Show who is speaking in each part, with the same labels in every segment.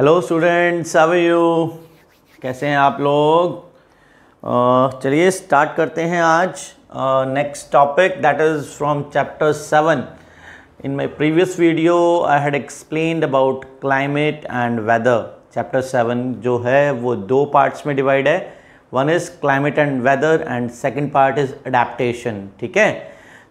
Speaker 1: Hello students आवे you कैसे हैं आप लोग चलिए स्टार्ट करते हैं आज next topic that is from chapter seven in my previous video I had explained about climate and weather chapter seven जो है वो दो पार्ट्स में डिवाइड है one is climate and weather and second part is adaptation ठीक है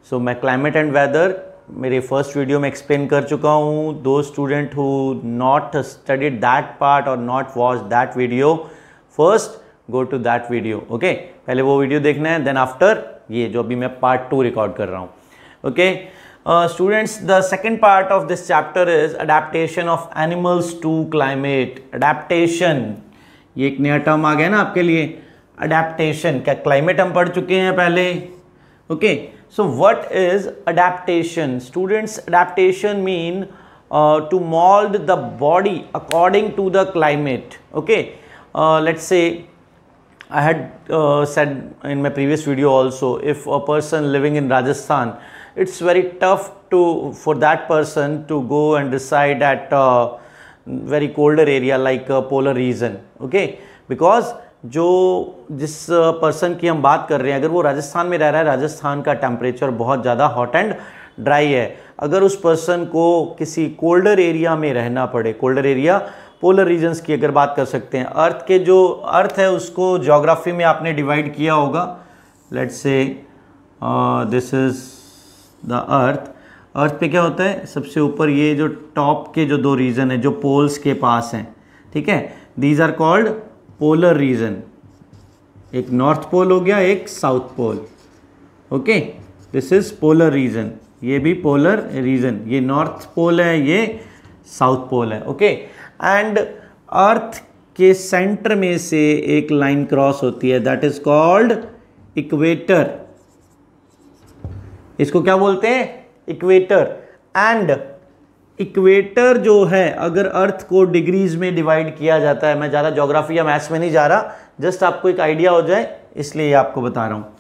Speaker 1: सो मैं क्लाइमेट एंड वेदर मेरे फर्स्ट वीडियो में एक्सप्लेन कर चुका हूँ दो student who not studied that part or not watch that video first go to that video okay पहले वो वीडियो देखना है देन आफ्टर ये जो अभी मैं पार्ट टू रिकॉर्ड कर रहा हूँ okay students the second part of this chapter is adaptation of animals to climate adaptation ये एक नया टर्म आ गया ना आपके लिए अडेप्टेशन क्या क्लाइमेट हम पढ़ चुके हैं पहले okay okay? So what is adaptation? Students adaptation mean uh, to mold the body according to the climate. Okay, uh, let's say I had uh, said in my previous video also if a person living in Rajasthan, it's very tough to for that person to go and decide at uh, very colder area like a uh, polar region. Okay, because जो जिस person की हम बात कर रहे हैं अगर वो राजस्थान में रह रहा है राजस्थान का टेम्परेचर बहुत ज़्यादा हॉट एंड ड्राई है अगर उस पर्सन को किसी कोल्डर एरिया में रहना पड़े कोल्डर एरिया पोलर रीजन्स की अगर बात कर सकते हैं अर्थ के जो अर्थ है उसको जोग्राफी में आपने डिवाइड किया होगा let's see this is the earth earth पे क्या होता है सबसे ऊपर ये जो टॉप के जो दो रीजन है जो पोल्स के पास हैं ठीक है these are called polar region एक नॉर्थ पोल हो गया एक south pole okay this is polar region ये भी पोलर रीजन ये नॉर्थ पोल है ये साउथ पोल है ओके एंड अर्थ के सेंटर में से एक लाइन क्रॉस होती है दैट इज कॉल्ड इक्वेटर इसको क्या बोलते हैं इक्वेटर एंड इक्वेटर जो है अगर अर्थ को डिग्रीज में डिवाइड किया जाता है मैं ज़्यादा जोग्राफी या मैथ्स में नहीं जा रहा जस्ट आपको एक आइडिया हो जाए इसलिए आपको बता रहा हूँ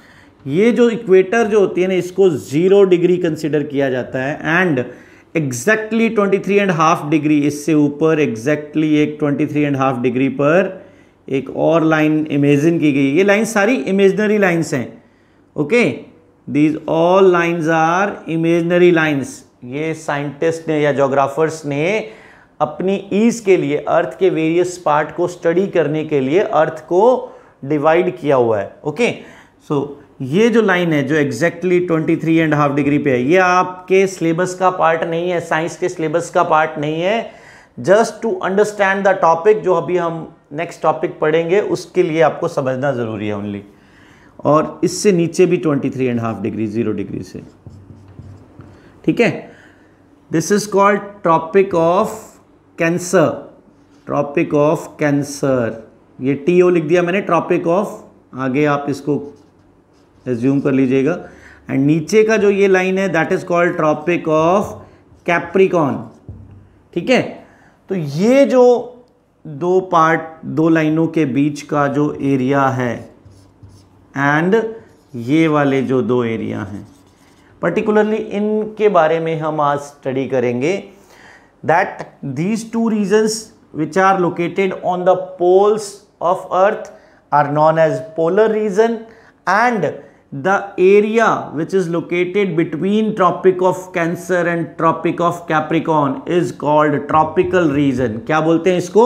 Speaker 1: ये जो इक्वेटर जो होती है ना इसको ज़ीरो डिग्री कंसिडर किया जाता है and exactly twenty three and half degree इससे ऊपर एग्जैक्टली एक twenty three and half degree पर एक और लाइन इमेजिन की गई ये लाइन सारी इमेजनरी लाइन्स हैं okay these all lines are imaginary lines ये साइंटिस्ट ने या जोग्राफर्स ने अपनी ईज के लिए अर्थ के वेरियस पार्ट को स्टडी करने के लिए अर्थ को डिवाइड किया हुआ है ओके सो so, ये जो लाइन है जो exactly twenty three and half degree पे है ये आपके सिलेबस का पार्ट नहीं है साइंस के सिलेबस का पार्ट नहीं है just to understand the topic जो अभी हम नेक्स्ट टॉपिक पढ़ेंगे उसके लिए आपको समझना ज़रूरी है ओनली और इससे नीचे भी twenty three and half degree zero degree से ठीक है this is called tropic of cancer tropic of cancer ये टी ओ लिख दिया मैंने ट्रॉपिक ऑफ आगे आप इसको एज्यूम कर लीजिएगा एंड नीचे का जो ये लाइन है that is called tropic of capricorn ठीक है तो ये जो दो पार्ट दो लाइनों के बीच का जो एरिया है एंड ये वाले जो दो एरिया हैं पर्टिकुलरली इनके बारे में हम आज स्टडी करेंगे that these two regions which are located on the poles of earth are known as polar region and the area which is located between tropic of cancer and tropic of capricorn is called tropical region क्या बोलते हैं इसको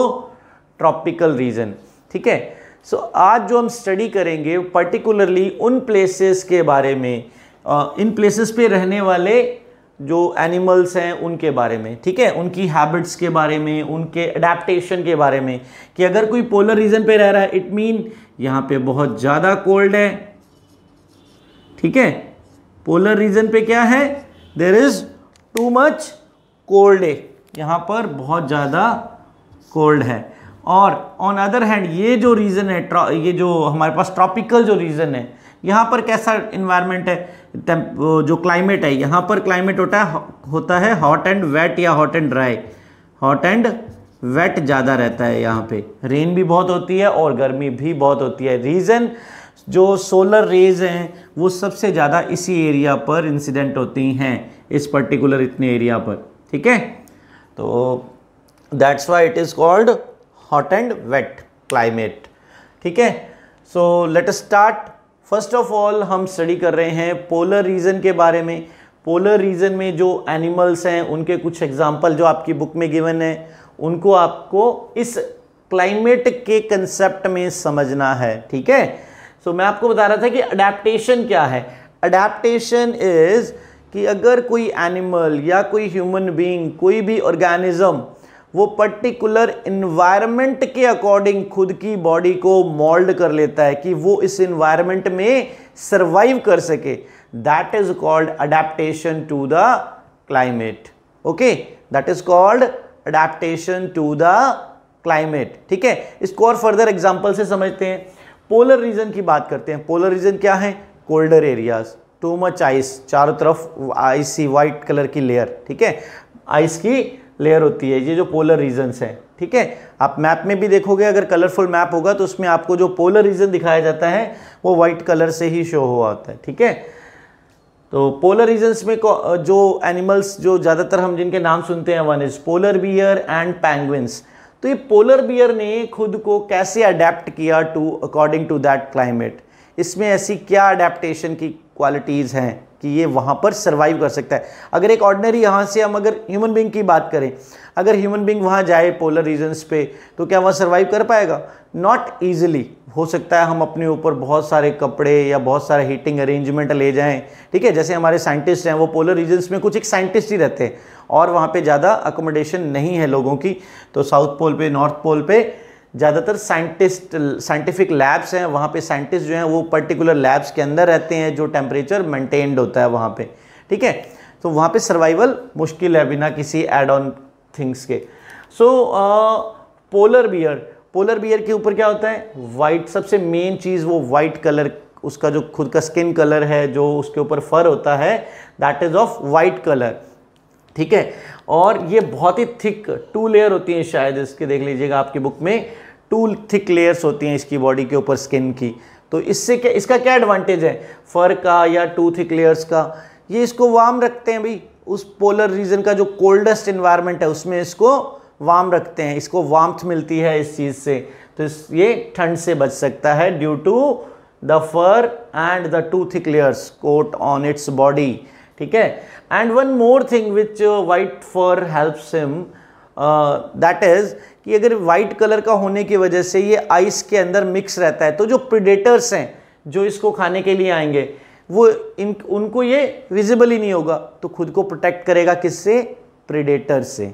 Speaker 1: tropical region ठीक है सो आज जो हम study करेंगे पर्टिकुलरली उन प्लेसेस के बारे में इन प्लेसेस पे रहने वाले जो एनिमल्स हैं उनके बारे में ठीक है उनकी हैबिट्स के बारे में उनके अडेप्टशन के बारे में कि अगर कोई पोलर रीजन पे रह रहा है इट मीन यहाँ पे बहुत ज़्यादा कोल्ड है ठीक है पोलर रीजन पे क्या है there is too much cold है यहाँ पर बहुत ज़्यादा कोल्ड है और ऑन अदर हैंड ये जो रीज़न है ये जो हमारे पास ट्रॉपिकल जो रीज़न है यहाँ पर कैसा इन्वायरमेंट है जो क्लाइमेट है यहाँ पर क्लाइमेट होता है होता है हॉट एंड वेट या hot and dry hot and wet ज़्यादा रहता है यहाँ पे रेन भी बहुत होती है और गर्मी भी बहुत होती है रीज़न जो सोलर रेज हैं वो सबसे ज़्यादा इसी एरिया पर इंसिडेंट होती हैं इस पर्टिकुलर इतने एरिया पर ठीक है तो that's why it is called hot and wet climate ठीक है so let start first of all हम स्टडी कर रहे हैं पोलर रीजन के बारे में पोलर रीजन में जो एनिमल्स हैं उनके कुछ एग्जाम्पल जो आपकी बुक में गिवन है उनको आपको इस क्लाइमेट के कंसेप्ट में समझना है ठीक है सो so, मैं आपको बता रहा था कि अडेप्टेशन क्या है अडेप्टेशन इज कि अगर कोई एनिमल या कोई ह्यूमन बीइंग कोई भी ऑर्गेनिज्म वो पर्टिकुलर इन्वायरमेंट के अकॉर्डिंग खुद की बॉडी को मोल्ड कर लेता है कि वो इस इन्वायरमेंट में सर्वाइव कर सके that is called adaptation to the climate okay that is called adaptation to the climate ठीक है इसको और फर्दर एग्जाम्पल से समझते हैं पोलर रीजन की बात करते हैं पोलर रीजन क्या है colder areas too much ice चारों तरफ आइस सी कलर की लेयर ठीक है आइस की लेयर होती है ये जो पोलर रीजन्स हैं ठीक है आप मैप में भी देखोगे अगर कलरफुल मैप होगा तो उसमें आपको जो पोलर रीजन दिखाया जाता है वो वाइट कलर से ही शो हुआ होता है ठीक है तो पोलर रीजन्स में जो एनिमल्स जो ज़्यादातर हम जिनके नाम सुनते हैं one is polar bear and penguins तो ये पोलर बियर ने खुद को कैसे अडेप्ट किया to according to that climate इसमें ऐसी क्या अडेप्टेशन की क्वालिटीज़ हैं कि ये वहाँ पर सर्वाइव कर सकता है अगर एक ऑर्डनरी यहाँ से हम अगर ह्यूमन बींग की बात करें अगर ह्यूमन बींग वहाँ जाए पोलर रीजन्स पे तो क्या वहाँ सर्वाइव कर पाएगा नॉट ईजिली हो सकता है हम अपने ऊपर बहुत सारे कपड़े या बहुत सारे हीटिंग अरेंजमेंट ले जाएं ठीक है जैसे हमारे साइंटिस्ट हैं वो पोलर रीजन्स में कुछ एक साइंटिस्ट ही रहते हैं और वहाँ पे ज़्यादा अकोमोडेशन नहीं है लोगों की तो साउथ पोल पे नॉर्थ पोल पे ज़्यादातर साइंटिस्ट साइंटिफिक लैब्स हैं वहाँ पे साइंटिस्ट जो हैं वो पर्टिकुलर लैब्स के अंदर रहते हैं जो टेम्परेचर मेंटेन्ड होता है वहाँ पे ठीक है तो वहाँ पे सर्वाइवल मुश्किल है बिना किसी एड ऑन थिंग्स के so polar bear polar bear के ऊपर क्या होता है वाइट सबसे मेन चीज़ वो वाइट कलर उसका जो खुद का स्किन कलर है जो उसके ऊपर फर होता है that is of white colour ठीक है और ये बहुत ही थिक टू लेयर होती हैं शायद इसके देख लीजिएगा आपकी बुक में टू थिक लेयर्स होती हैं इसकी बॉडी के ऊपर स्किन की तो इससे क्या इसका क्या एडवांटेज है फर का या टू थिक लेयर्स का ये इसको वार्म रखते हैं भाई उस पोलर रीजन का जो कोल्डेस्ट इन्वायरमेंट है उसमें इसको वार्म रखते हैं इसको वार्म्थ मिलती है इस चीज़ से तो इस ये ठंड से बच सकता है due to the fur and the two thick layers coat on its body ठीक है and one more thing which white fur helps him that is कि अगर वाइट कलर का होने की वजह से ये आइस के अंदर मिक्स रहता है तो जो प्रिडेटर्स हैं जो इसको खाने के लिए आएंगे वो इन उनको ये विजिबल ही नहीं होगा तो खुद को प्रोटेक्ट करेगा किससे प्रिडेटर से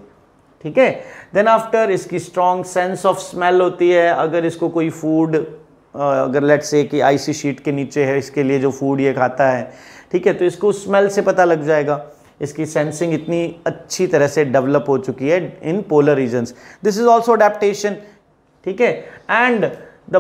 Speaker 1: ठीक है देन आफ्टर इसकी स्ट्रॉन्ग सेंस ऑफ स्मेल होती है अगर इसको कोई फूड अगर लेट से कि आईसी शीट के नीचे है इसके लिए जो फूड ये खाता है ठीक है तो इसको स्मेल से पता लग जाएगा इसकी सेंसिंग इतनी अच्छी तरह से डेवलप हो चुकी है in polar regions this is also adaptation ठीक है and the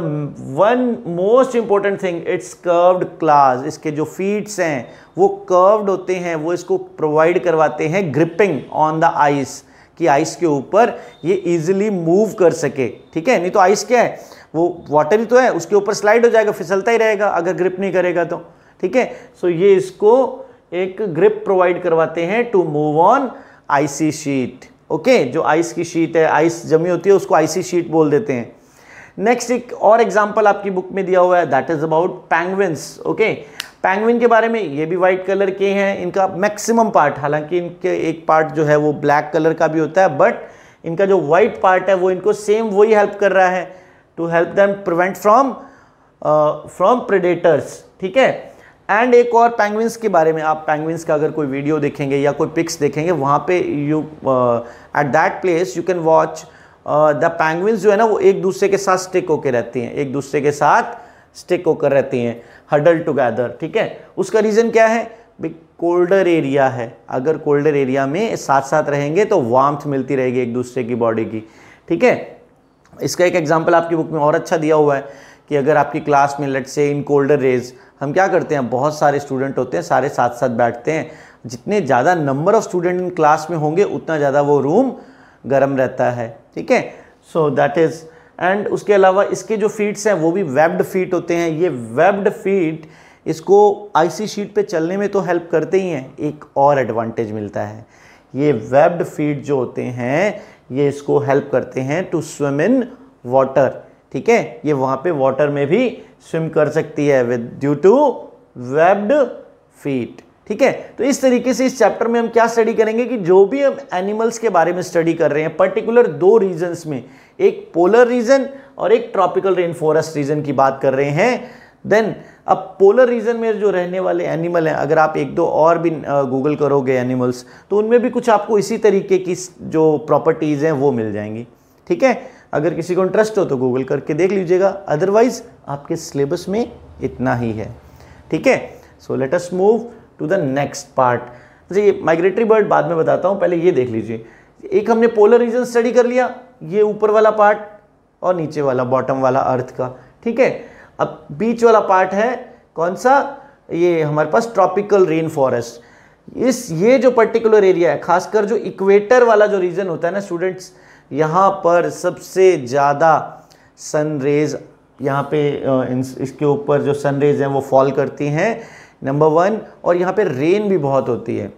Speaker 1: one most important thing its curved claws इसके जो फीट्स हैं वो कर्व्ड होते हैं वो इसको प्रोवाइड करवाते हैं ग्रिपिंग ऑन द आइस कि आइस के ऊपर ये इजिली मूव कर सके ठीक है नहीं तो आइस क्या है वो वाटर ही तो है उसके ऊपर स्लाइड हो जाएगा फिसलता ही रहेगा अगर ग्रिप नहीं करेगा तो ठीक है सो ये इसको एक ग्रिप प्रोवाइड करवाते हैं to move on icy sheet okay जो आइस की शीट है आइस जमी होती है उसको आईसी शीट बोल देते हैं नेक्स्ट एक और एग्जाम्पल आपकी बुक में दिया हुआ है that is about penguins okay penguin के बारे में ये भी वाइट कलर के हैं इनका मैक्सिमम पार्ट हालांकि इनके एक पार्ट जो है वो ब्लैक कलर का भी होता है बट इनका जो वाइट पार्ट है वो इनको सेम वही हेल्प कर रहा है to help them prevent from from predators ठीक है एंड एक और पैंगविंस के बारे में आप पैंगविंस का अगर कोई वीडियो देखेंगे या कोई पिक्स देखेंगे वहाँ पे you at that place you can watch the penguins जो है ना वो एक दूसरे के साथ स्टिक होकर रहती हैं एक दूसरे के साथ स्टिक होकर रहती हैं हडल टुगेदर ठीक है उसका रीज़न क्या है भाई कोल्डर एरिया है अगर कोल्डर एरिया में साथ साथ रहेंगे तो वार्म्थ मिलती रहेगी एक दूसरे की बॉडी की ठीक है इसका एक एग्जाम्पल आपकी बुक में और अच्छा दिया हुआ है कि अगर आपकी क्लास में लेट से इन कोल्डर रेज हम क्या करते हैं बहुत सारे स्टूडेंट होते हैं सारे साथ साथ बैठते हैं जितने ज़्यादा number of student in class में होंगे उतना ज़्यादा वो रूम गर्म रहता है ठीक है सो दैट इज़ एंड उसके अलावा इसके जो फीट्स हैं वो भी वेब्ड फीट होते हैं ये वेब्ड फीट इसको आईसी शीट पे चलने में तो हेल्प करते ही हैं एक और एडवांटेज मिलता है ये वेब्ड फीट जो होते हैं ये इसको हेल्प करते हैं टू स्विम इन वाटर ठीक है ये वहां पे वाटर में भी स्विम कर सकती है with due to webbed feet ठीक है तो इस तरीके से इस चैप्टर में हम क्या स्टडी करेंगे कि जो भी हम एनिमल्स के बारे में स्टडी कर रहे हैं पर्टिकुलर दो रीजन्स में एक पोलर रीजन और एक ट्रॉपिकल रेन फॉरेस्ट रीजन की बात कर रहे हैं देन अब पोलर रीजन में जो रहने वाले एनिमल हैं अगर आप एक दो और भी गूगल करोगे एनिमल्स तो उनमें भी कुछ आपको इसी तरीके की जो प्रॉपर्टीज़ हैं वो मिल जाएंगी ठीक है अगर किसी को इंटरेस्ट हो तो गूगल करके देख लीजिएगा अदरवाइज आपके सिलेबस में इतना ही है ठीक है so let us move to the next part जी माइग्रेटरी बर्ड बाद में बताता हूँ पहले ये देख लीजिए एक हमने पोलर रीजन स्टडी कर लिया ये ऊपर वाला पार्ट और नीचे वाला बॉटम वाला अर्थ का ठीक है अब बीच वाला पार्ट है कौन सा ये हमारे पास ट्रॉपिकल रेन फॉरेस्ट इस ये जो पर्टिकुलर एरिया है खासकर जो इक्वेटर वाला जो रीजन होता है ना स्टूडेंट्स यहाँ पर सबसे ज़्यादा सनरेज यहाँ पे इसके ऊपर जो सनरेज हैं वो फॉल करती हैं नंबर वन और यहाँ पे रेन भी बहुत होती है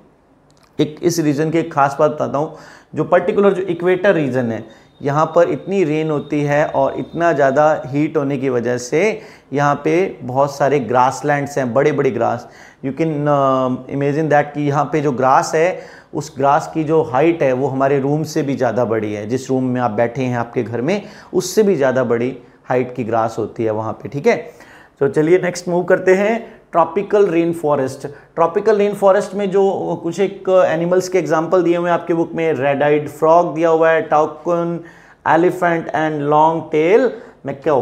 Speaker 1: एक इस रीजन की एक खास बात बताता हूँ जो पर्टिकुलर जो इक्वेटर रीजन है यहाँ पर इतनी रेन होती है और इतना ज़्यादा हीट होने की वजह से यहाँ पे बहुत सारे ग्रासलैंड्स हैं बड़े बड़े grass you can imagine that कि यहाँ पे जो ग्रास है उस ग्रास की जो हाइट है वो हमारे रूम से भी ज़्यादा बड़ी है जिस रूम में आप बैठे हैं आपके घर में उससे भी ज़्यादा बड़ी हाइट की ग्रास होती है वहाँ पे ठीक है तो चलिए नेक्स्ट मूव करते हैं tropical rain forest tropical rain forest में जो कुछ एक एनिमल्स के एग्जाम्पल दिए हुए हैं आपके बुक में रेड आइड फ्रॉग दिया हुआ है toucan elephant and long tail macaque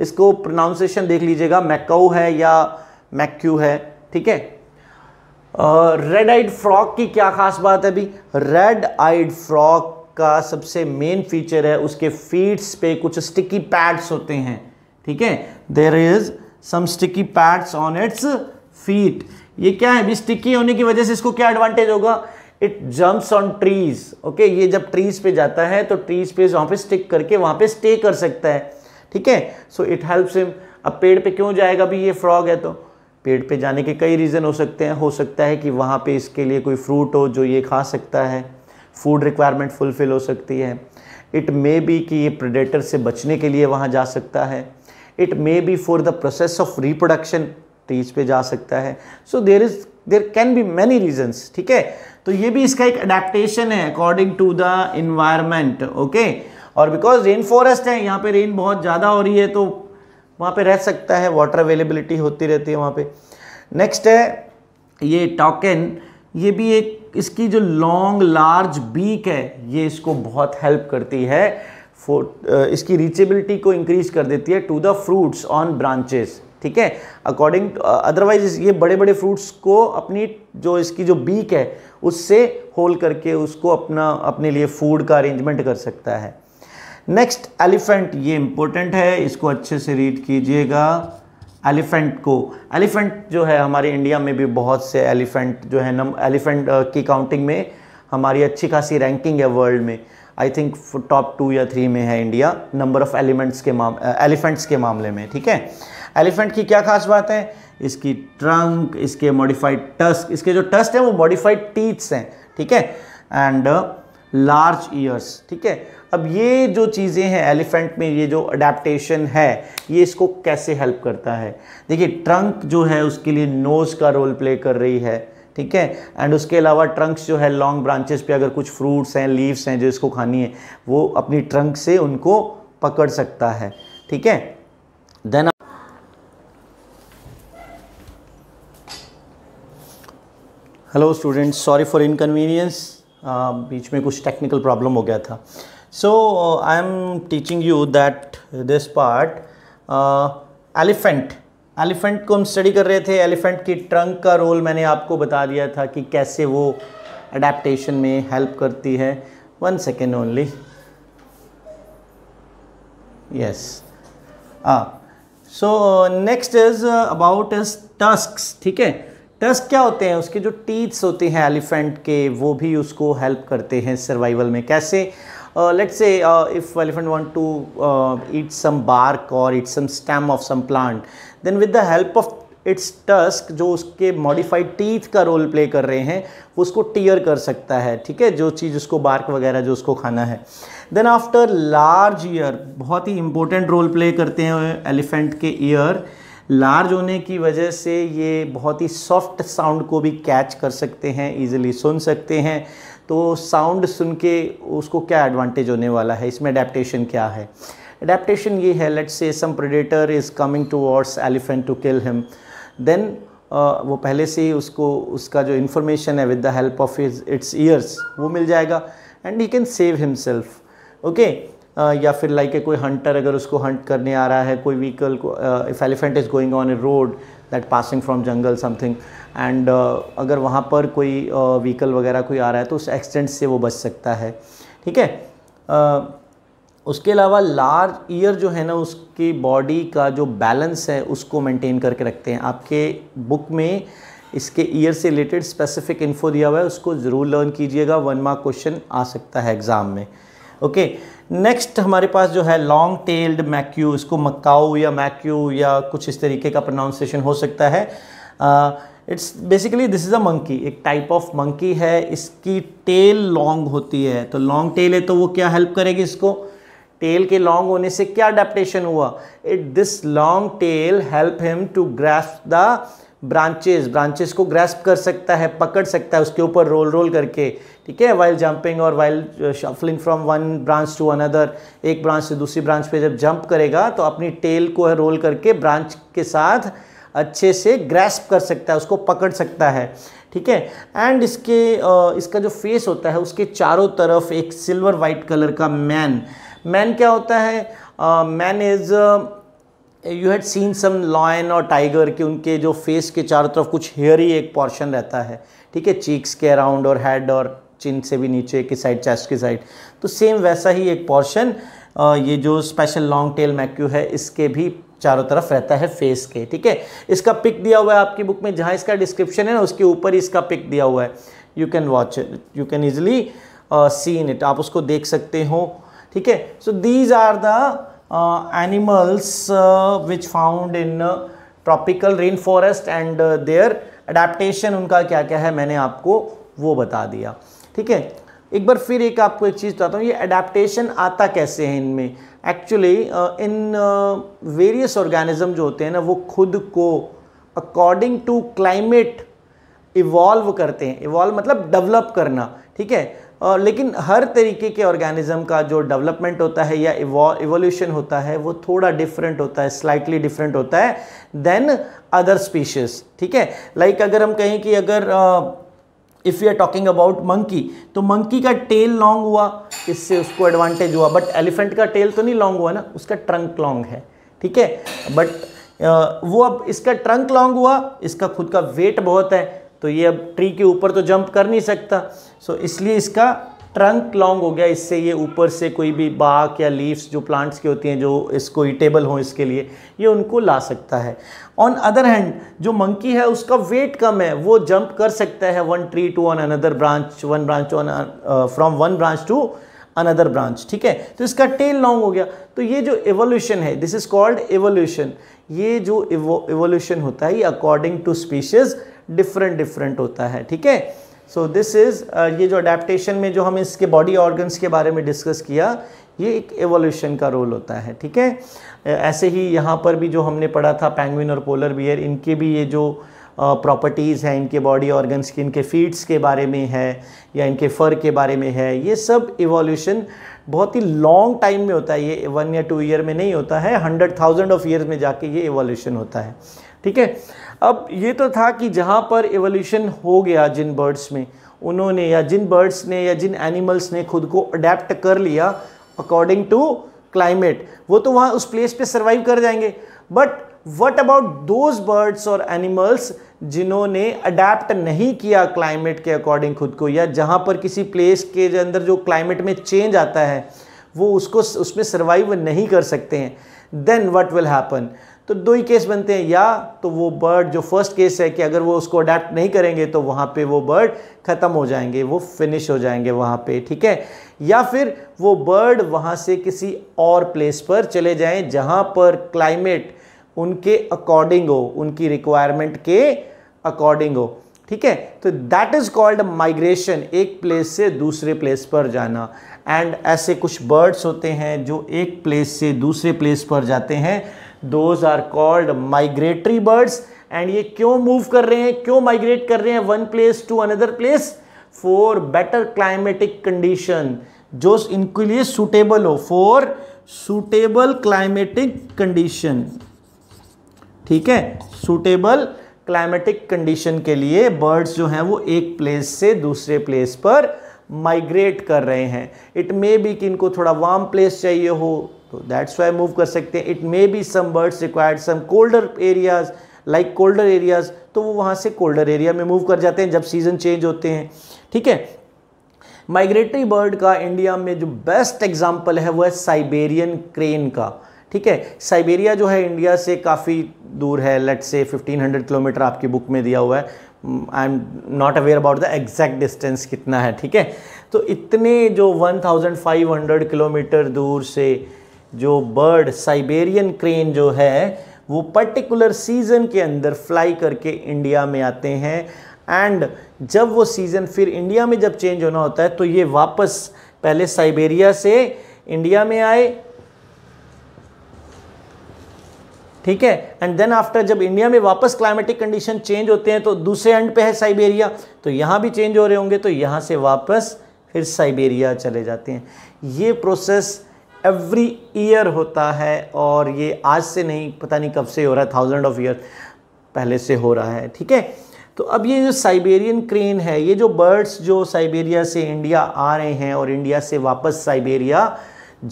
Speaker 1: इसको प्रोनाउंसिएशन देख लीजिएगा मैकाओ है या मैक्यू है ठीक है रेड आइड फ्रॉक की क्या खास बात है अभी रेड आइड फ्रॉक का सबसे मेन फीचर है उसके फीट्स पे कुछ स्टिकी पैड्स होते हैं ठीक है there is some sticky pads on its feet ये क्या है अभी स्टिकी होने की वजह से इसको क्या एडवांटेज होगा it jumps on trees okay ये जब ट्रीज पे जाता है तो ट्रीज पे वहां पे स्टिक करके वहां पे स्टे कर सकता है ठीक है सो इट हेल्प्स हिम अब पेड़ पे क्यों जाएगा भी ये फ्रॉग है तो पेड़ पे जाने के कई रीज़न हो सकते हैं हो सकता है कि वहाँ पे इसके लिए कोई फ्रूट हो जो ये खा सकता है फूड रिक्वायरमेंट फुलफ़िल हो सकती है इट मे बी कि ये प्रेडेटर से बचने के लिए वहाँ जा सकता है it may be for the process of reproduction trees पे जा सकता है so there is there can be many reasons ठीक है तो ये भी इसका एक अडेप्टेशन है according to the environment okay और बिकॉज रेन फॉरेस्ट है यहाँ पे रेन बहुत ज़्यादा हो रही है तो वहाँ पे रह सकता है वाटर अवेलेबिलिटी होती रहती है वहाँ पे नेक्स्ट है ये टॉकन ये भी एक इसकी जो लॉन्ग लार्ज बीक है ये इसको बहुत हेल्प करती है फो इसकी रीचेबिलिटी को इंक्रीज कर देती है to the fruits on branches ठीक है अकॉर्डिंग अदरवाइज ये बड़े बड़े फ्रूट्स को अपनी जो इसकी जो बीक है उससे होल करके उसको अपना अपने लिए फूड का अरेंजमेंट कर सकता है नेक्स्ट एलिफेंट ये इंपॉर्टेंट है इसको अच्छे से रीड कीजिएगा एलिफेंट को एलिफेंट जो है हमारे इंडिया में भी बहुत से एलिफेंट जो है नम एलिफेंट uh, की काउंटिंग में हमारी अच्छी खासी रैंकिंग है वर्ल्ड में आई थिंक टॉप टू या थ्री में है इंडिया नंबर ऑफ़ एलिमेंट्स के माम एलिफेंट्स uh, के मामले में ठीक है एलिफेंट की क्या खास बात है इसकी ट्रंक इसके मॉडिफाइड टस्क इसके जो टस्ट हैं वो मॉडिफाइड टीथ्स हैं ठीक है एंड लार्ज ईयर्स ठीक है अब ये जो चीज़ें हैं एलिफेंट में ये जो अडेप्टेशन है ये इसको कैसे हेल्प करता है देखिए ट्रंक जो है उसके लिए नोज़ का रोल प्ले कर रही है ठीक है एंड उसके अलावा ट्रंक्स जो है लॉन्ग ब्रांचेस पे अगर कुछ फ्रूट्स हैं लीव्स हैं जो इसको खानी है वो अपनी ट्रंक से उनको पकड़ सकता है ठीक है then hello students sorry for inconvenience बीच में कुछ टेक्निकल प्रॉब्लम हो गया था so uh, I am teaching you that this part uh, elephant elephant को हम स्टडी कर रहे थे एलिफेंट की ट्रंक का रोल मैंने आपको बता दिया था कि कैसे वो अडेप्टेशन में हेल्प करती है वन सेकेंड ओनली यस हाँ so next is about is tusks ठीक है टस्क क्या होते हैं उसके जो टीथ्स होते हैं एलिफेंट के वो भी उसको हेल्प करते हैं सर्वाइवल में कैसे let's uh, let's say uh, if elephant want to uh, eat some bark or eat some stem of some plant then with the help of its tusk जो उसके मॉडिफाइड टीथ का role play कर रहे हैं वो उसको tier कर सकता है ठीक है जो चीज़ उसको बार्क वगैरह जो उसको खाना है देन आफ्टर लार्ज ईयर बहुत ही इंपॉर्टेंट रोल प्ले करते हैं एलिफेंट के ईयर लार्ज होने की वजह से ये बहुत ही सॉफ्ट साउंड को भी कैच कर सकते हैं इजीली सुन सकते हैं तो साउंड सुन के उसको क्या एडवांटेज होने वाला है इसमें अडेप्टशन क्या है अडेप्टशन ये है let's say some predator is coming towards elephant to kill him then वो पहले से ही उसको उसका जो इन्फॉर्मेशन है with the help of is its ears वो मिल जाएगा and he can save himself okay या फिर लाइक like कोई हंटर अगर उसको हंट करने आ रहा है कोई व्हीकल को if elephant is going on a road that passing from jungle something and अगर वहाँ पर कोई व्हीकल uh, वगैरह कोई आ रहा है तो उस एक्सीडेंट से वो बच सकता है ठीक है uh, उसके अलावा लार्ज ईयर जो है ना उसकी बॉडी का जो बैलेंस है उसको मेंटेन करके रखते हैं आपके बुक में इसके ईयर से रिलेटेड स्पेसिफिक इन्फो दिया हुआ है उसको ज़रूर लर्न कीजिएगा वन मार्क क्वेश्चन आ सकता है एग्ज़ाम में ओके okay? नेक्स्ट हमारे पास जो है लॉन्ग टेल्ड मैक्यू इसको मकाऊ या मैक्यू या कुछ इस तरीके का प्रोनाउंसिएशन हो सकता है it's basically this is a monkey एक टाइप ऑफ मंकी है इसकी टेल लॉन्ग होती है तो लॉन्ग टेल है तो वो क्या हेल्प करेगी इसको टेल के लॉन्ग होने से क्या अडेप्टेशन हुआ it this long tail help him to grasp the branches branches को ग्रेस्प कर सकता है पकड़ सकता है उसके ऊपर रोल रोल करके ठीक है वाइल जंपिंग और while shuffling from one branch to another एक ब्रांच से दूसरी ब्रांच पे जब जंप करेगा तो अपनी टेल को रोल करके ब्रांच के साथ अच्छे से ग्रेस्प कर सकता है उसको पकड़ सकता है ठीक है एंड इसके uh, इसका जो फेस होता है उसके चारों तरफ एक सिल्वर वाइट कलर का मैन मैन क्या होता है mane uh, is you had seen some lion और टाइगर के उनके जो फेस के चारों तरफ कुछ हेयर ही एक पोर्शन रहता है ठीक है चीक्स के अराउंड और हेड और चिन से भी नीचे की साइड चेस्ट की साइड तो सेम वैसा ही एक पोर्शन ये जो स्पेशल लॉन्ग टेल मैक्यू है इसके भी चारों तरफ रहता है फेस के ठीक है इसका पिक दिया हुआ है आपकी बुक में जहाँ इसका डिस्क्रिप्शन है ना उसके ऊपर ही इसका पिक दिया हुआ है you can watch it you can easily seen it आप उसको देख सकते हो ठीक है so these are the Uh, animals uh, which found in tropical rain forest and their adaptation उनका क्या क्या है मैंने आपको वो बता दिया ठीक है एक बार फिर एक आपको एक चीज़ बताता हूँ ये अडेप्टेशन आता कैसे है इनमें actually uh, in various organism जो होते हैं ना वो खुद को अकॉर्डिंग टू क्लाइमेट इवॉल्व करते हैं इवॉल्व मतलब डेवलप करना ठीक है और लेकिन हर तरीके के ऑर्गेनिज़म का जो डेवलपमेंट होता है या इवोल्यूशन होता है वो थोड़ा डिफरेंट होता है स्लाइटली डिफरेंट होता है देन अदर स्पीशीज़ ठीक है लाइक अगर हम कहें कि अगर if you are talking about monkey तो मंकी का टेल लॉन्ग हुआ इससे उसको एडवांटेज हुआ बट एलिफेंट का टेल तो नहीं लॉन्ग हुआ ना उसका ट्रंक लॉन्ग है ठीक है बट वो अब इसका ट्रंक लॉन्ग हुआ इसका खुद का वेट बहुत है तो ये अब ट्री के ऊपर तो जंप कर नहीं सकता सो so, इसलिए इसका ट्रंक लॉन्ग हो गया इससे ये ऊपर से कोई भी बाक या लीव्स जो प्लांट्स की होती हैं जो इसको ईटेबल हों इसके लिए ये उनको ला सकता है ऑन अदर हैंड जो मंकी है उसका वेट कम है वो जंप कर सकता है one tree to on another branch one branch on from one branch to another branch ठीक है तो इसका टेल लॉन्ग हो गया तो ये जो एवोल्यूशन है दिस इज कॉल्ड एवोल्यूशन ये जो एवोल्यूशन होता है ये according to species different different होता है ठीक है सो दिस इज़ ये जो अडेप्टेशन में जो हम इसके बॉडी ऑर्गन्स के बारे में डिस्कस किया ये एक एवोल्यूशन का रोल होता है ठीक है ऐसे ही यहाँ पर भी जो हमने पढ़ा था पैंगविन और पोलर बियर इनके भी ये जो प्रॉपर्टीज़ uh, हैं इनके बॉडी ऑर्गन्स की इनके फीट्स के बारे में है या इनके फ़र के बारे में है ये सब इवोल्यूशन बहुत ही लॉन्ग टाइम में होता है ये वन या टू ईयर में नहीं होता है हंड्रेड थाउजेंड ऑफ ईयर्स में जाके ये इवोल्यूशन होता है ठीक है अब ये तो था कि जहाँ पर एवोल्यूशन हो गया जिन बर्ड्स में उन्होंने या जिन बर्ड्स ने या जिन एनिमल्स ने खुद को अडेप्ट कर लिया अकॉर्डिंग टू क्लाइमेट वो तो वहाँ उस प्लेस पे सर्वाइव कर जाएंगे but what about those birds और एनिमल्स जिन्होंने अडेप्ट नहीं किया क्लाइमेट के अकॉर्डिंग खुद को या जहाँ पर किसी प्लेस के अंदर जो क्लाइमेट में चेंज आता है वो उसको उसमें सर्वाइव नहीं कर सकते हैं देन वट विल हैपन तो दो ही केस बनते हैं या तो वो बर्ड जो फर्स्ट केस है कि अगर वो उसको अडेप्ट नहीं करेंगे तो वहाँ पे वो बर्ड ख़त्म हो जाएंगे वो फिनिश हो जाएंगे वहाँ पे ठीक है या फिर वो बर्ड वहाँ से किसी और प्लेस पर चले जाएं जहाँ पर क्लाइमेट उनके अकॉर्डिंग हो उनकी रिक्वायरमेंट के अकॉर्डिंग हो ठीक है तो दैट इज कॉल्ड माइग्रेशन एक प्लेस से दूसरे प्लेस पर जाना एंड ऐसे कुछ बर्ड्स होते हैं जो एक प्लेस से दूसरे प्लेस पर जाते हैं those are called migratory birds and ये क्यों मूव कर रहे हैं क्यों माइग्रेट कर रहे हैं one place to another place for better climatic condition जो इनके लिए सुटेबल हो फॉर सुटेबल क्लाइमेटिक कंडीशन ठीक है सुटेबल क्लाइमेटिक कंडीशन के लिए बर्ड्स जो हैं वो एक प्लेस से दूसरे प्लेस पर माइग्रेट कर रहे हैं इट मे बी कि इनको थोड़ा वार्म प्लेस चाहिए हो तो दैट्स वाई मूव कर सकते हैं it may be some birds required some colder areas like colder areas तो वो वहाँ से कोल्डर एरिया में मूव कर जाते हैं जब सीज़न चेंज होते हैं ठीक है माइग्रेटरी बर्ड का इंडिया में जो बेस्ट एग्जाम्पल है वह साइबेरियन क्रेन का ठीक है साइबेरिया जो है इंडिया से काफ़ी दूर है लेट से 1500 किलोमीटर आपकी बुक में दिया हुआ है I am not aware about the exact distance कितना है ठीक है तो इतने जो 1500 किलोमीटर दूर से जो बर्ड साइबेरियन क्रेन जो है वो पर्टिकुलर सीज़न के अंदर फ्लाई करके इंडिया में आते हैं एंड जब वो सीज़न फिर इंडिया में जब चेंज होना होता है तो ये वापस पहले साइबेरिया से इंडिया में आए ठीक है एंड देन आफ्टर जब इंडिया में वापस क्लाइमेटिक कंडीशन चेंज होते हैं तो दूसरे एंड पे है साइबेरिया तो यहाँ भी चेंज हो रहे होंगे तो यहाँ से वापस फिर साइबेरिया चले जाते हैं ये प्रोसेस एवरी ईयर होता है और ये आज से नहीं पता नहीं कब से हो रहा है थाउजेंड ऑफ ईयर पहले से हो रहा है ठीक है तो अब ये जो साइबेरियन क्रेन है ये जो बर्ड्स जो साइबेरिया से इंडिया आ रहे हैं और इंडिया से वापस साइबेरिया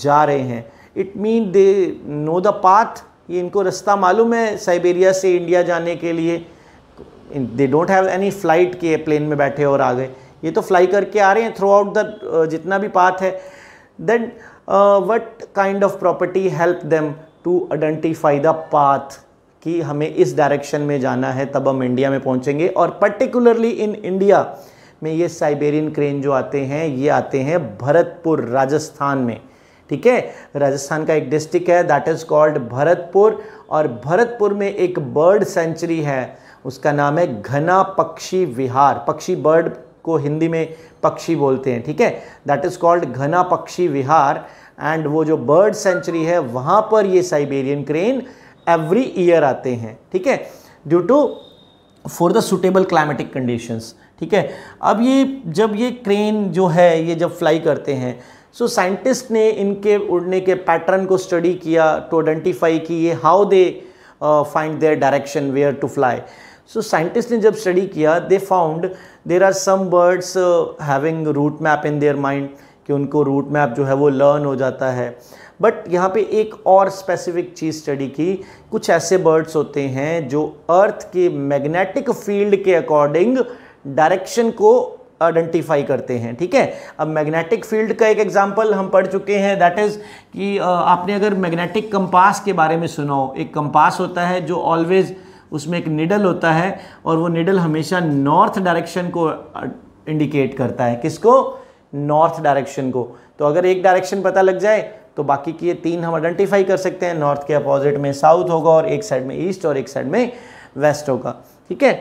Speaker 1: जा रहे हैं it mean they know the path ये इनको रास्ता मालूम है साइबेरिया से इंडिया जाने के लिए they don't have any flight के प्लेन में बैठे और आ गए ये तो फ्लाई करके आ रहे हैं थ्रू आउट द जितना भी पाथ है then Uh, what kind of property help them to identify the path कि हमें इस डायरेक्शन में जाना है तब हम इंडिया में पहुंचेंगे और पर्टिकुलरली इन इंडिया में ये साइबेरियन क्रेन जो आते हैं ये आते हैं भरतपुर राजस्थान में ठीक है राजस्थान का एक डिस्ट्रिक्ट है दैट इज़ कॉल्ड भरतपुर और भरतपुर में एक बर्ड सेंचुरी है उसका नाम है घना पक्षी विहार पक्षी बर्ड को हिंदी में पक्षी बोलते हैं ठीक है दैट इज़ कॉल्ड घना पक्षी विहार एंड वो जो बर्ड सेंचुरी है वहाँ पर ये साइबेरियन क्रेन एवरी ईयर आते हैं ठीक है due to for the suitable climatic conditions ठीक है अब ये जब ये क्रेन जो है ये जब फ्लाई करते हैं सो so, साइंटिस्ट ने इनके उड़ने के पैटर्न को स्टडी किया टू आइडेंटिफाई कि ये how they find their direction where to fly so scientist ने जब स्टडी किया they found there are some birds having route map in their mind कि उनको रूट मैप जो है वो लर्न हो जाता है बट यहाँ पे एक और स्पेसिफिक चीज़ स्टडी की कुछ ऐसे बर्ड्स होते हैं जो अर्थ के मैग्नेटिक फील्ड के अकॉर्डिंग डायरेक्शन को आइडेंटिफाई करते हैं ठीक है अब मैग्नेटिक फील्ड का एक एग्जांपल हम पढ़ चुके हैं दैट इज़ कि आपने अगर मैग्नेटिक कंपास के बारे में सुना हो एक कंपास होता है जो ऑलवेज उसमें एक निडल होता है और वो निडल हमेशा नॉर्थ डायरेक्शन को इंडिकेट करता है किसको नॉर्थ डायरेक्शन को तो अगर एक डायरेक्शन पता लग जाए तो बाकी की ये तीन हम आइडेंटिफाई कर सकते हैं नॉर्थ के अपोजिट में साउथ होगा और एक साइड में ईस्ट और एक साइड में वेस्ट होगा ठीक है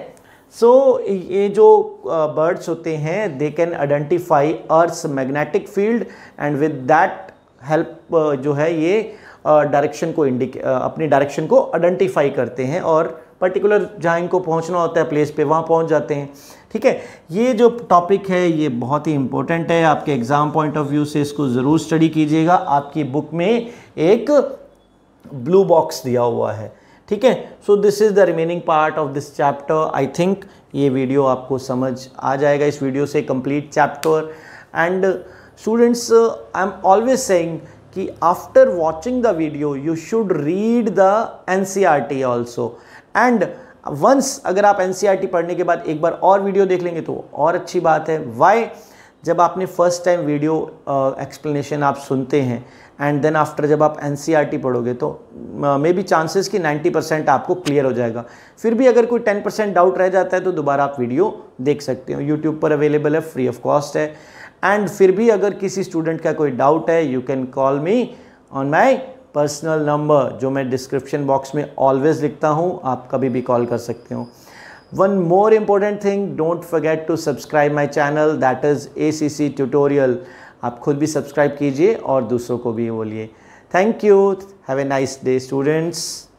Speaker 1: सो so, ये जो बर्ड्स होते हैं they can identify earth magnetic field and with that help जो है ये डायरेक्शन को इंडिके अपनी डायरेक्शन को आइडेंटिफाई करते हैं और पर्टिकुलर जहाँ इनको पहुँचना होता है प्लेस पे वहाँ पहुँच जाते हैं ठीक है ये जो टॉपिक है ये बहुत ही इंपॉर्टेंट है आपके एग्ज़ाम पॉइंट ऑफ व्यू से इसको ज़रूर स्टडी कीजिएगा आपकी बुक में एक ब्लू बॉक्स दिया हुआ है ठीक है so this is the remaining part of this chapter I think ये वीडियो आपको समझ आ जाएगा इस वीडियो से complete chapter and students I am always saying कि after watching the video you should read the N C R T also and once अगर आप एन e पढ़ने के बाद एक बार और वीडियो देख लेंगे तो और अच्छी बात है वाई जब आपने फर्स्ट टाइम वीडियो एक्सप्लेनेशन आप सुनते हैं एंड देन आफ्टर जब आप एन e पढ़ोगे तो मे बी चांसेस कि 90 परसेंट आपको क्लियर हो जाएगा फिर भी अगर कोई 10 परसेंट डाउट रह जाता है तो दोबारा आप वीडियो देख सकते हो यूट्यूब पर अवेलेबल है फ्री ऑफ कॉस्ट है एंड फिर भी अगर किसी स्टूडेंट का कोई डाउट है you can call me on my personal number जो मैं डिस्क्रिप्शन बॉक्स में ऑलवेज लिखता हूँ आप कभी भी कॉल कर सकते हो one more important thing don't forget to subscribe my channel that is a C C tutorial आप खुद भी सब्सक्राइब कीजिए और दूसरों को भी बोलिए thank you have a nice day students